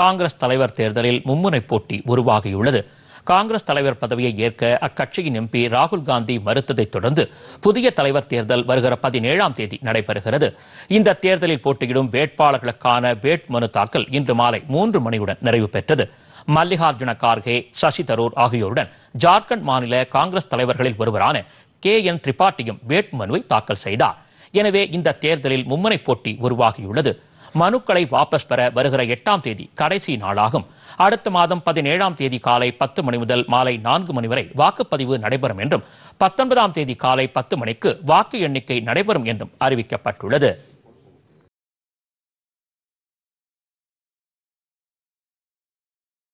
காங்கிரஸ் தலைவர் தேர்தலில் மும்முனை போட்டி உருவாகியுள்ளது காங்கிரஸ் தலைவர் பதவியை ஏற்க அக்கட்சியின் எம்பி ராகுல் காந்தி மறுத்ததைத் தொடர்ந்து புதிய தலைவர் தேர்தல் வருகிற பதினேழாம் தேதி நடைபெறுகிறது இந்த தேர்தலில் போட்டியிடும் வேட்பாளர்களுக்கான வேட்புமனு தாக்கல் இன்று மாலை மூன்று மணியுடன் நிறைவு பெற்றது மல்லிகார்ஜுன கார்கே சசி தரூர் ஆகியோருடன் ஜார்க்கண்ட் மாநில காங்கிரஸ் தலைவர்களில் ஒருவரான கே என் திரிபாட்டியும் வேட்புமனுவை தாக்கல் செய்தார் எனவே இந்த தேர்தலில் மும்முனை போட்டி உருவாகியுள்ளது மனுக்களை வாபஸ் பெற வருகிற எட்டாம் தேதி கடைசி நாளாகும் அடுத்த மாதம் பதினேழாம் தேதி காலை பத்து மணி முதல் மாலை நான்கு மணி வரை வாக்குப்பதிவு நடைபெறும் என்றும் பத்தொன்பதாம் தேதி காலை பத்து மணிக்கு வாக்கு எண்ணிக்கை நடைபெறும் என்றும் அறிவிக்கப்பட்டுள்ளது